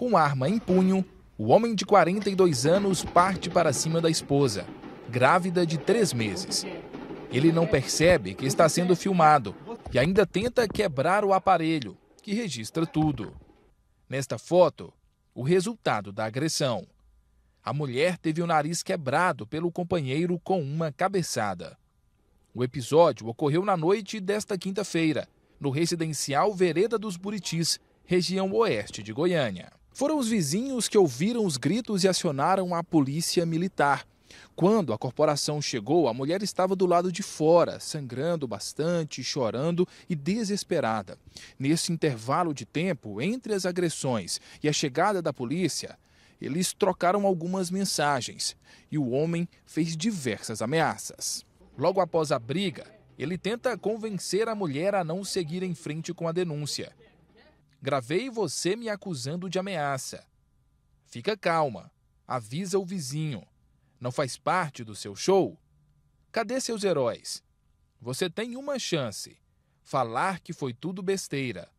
Com arma em punho, o homem de 42 anos parte para cima da esposa, grávida de três meses. Ele não percebe que está sendo filmado e ainda tenta quebrar o aparelho, que registra tudo. Nesta foto, o resultado da agressão. A mulher teve o nariz quebrado pelo companheiro com uma cabeçada. O episódio ocorreu na noite desta quinta-feira, no residencial Vereda dos Buritis, região oeste de Goiânia. Foram os vizinhos que ouviram os gritos e acionaram a polícia militar. Quando a corporação chegou, a mulher estava do lado de fora, sangrando bastante, chorando e desesperada. Nesse intervalo de tempo, entre as agressões e a chegada da polícia, eles trocaram algumas mensagens e o homem fez diversas ameaças. Logo após a briga, ele tenta convencer a mulher a não seguir em frente com a denúncia. Gravei você me acusando de ameaça. Fica calma. Avisa o vizinho. Não faz parte do seu show? Cadê seus heróis? Você tem uma chance: falar que foi tudo besteira,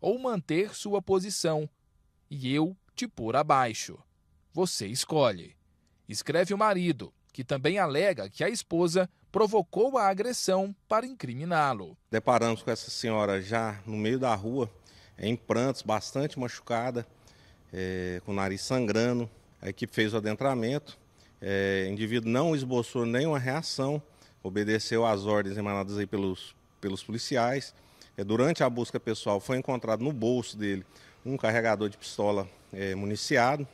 ou manter sua posição e eu te pôr abaixo. Você escolhe. Escreve o marido, que também alega que a esposa provocou a agressão para incriminá-lo. Deparamos com essa senhora já no meio da rua, em prantos, bastante machucada, é, com o nariz sangrando. A equipe fez o adentramento, é, o indivíduo não esboçou nenhuma reação, obedeceu às ordens emanadas aí pelos, pelos policiais. É, durante a busca pessoal, foi encontrado no bolso dele um carregador de pistola é, municiado.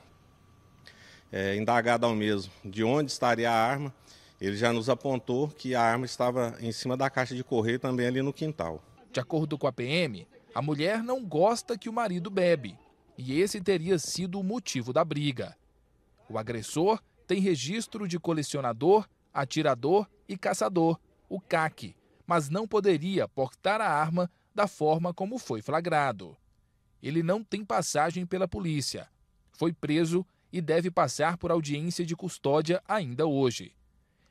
É, indagado ao mesmo de onde estaria a arma, ele já nos apontou que a arma estava em cima da caixa de correio também ali no quintal. De acordo com a PM, a mulher não gosta que o marido bebe, e esse teria sido o motivo da briga. O agressor tem registro de colecionador, atirador e caçador, o CAC, mas não poderia portar a arma da forma como foi flagrado. Ele não tem passagem pela polícia. Foi preso e deve passar por audiência de custódia ainda hoje.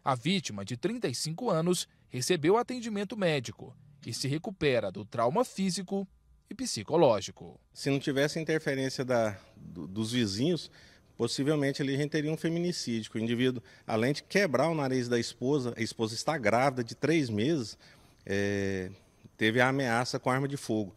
A vítima, de 35 anos, recebeu atendimento médico e se recupera do trauma físico e psicológico. Se não tivesse interferência da, do, dos vizinhos, possivelmente ali a gente teria um feminicídio. O indivíduo, além de quebrar o nariz da esposa, a esposa está grávida de três meses, é, teve a ameaça com arma de fogo.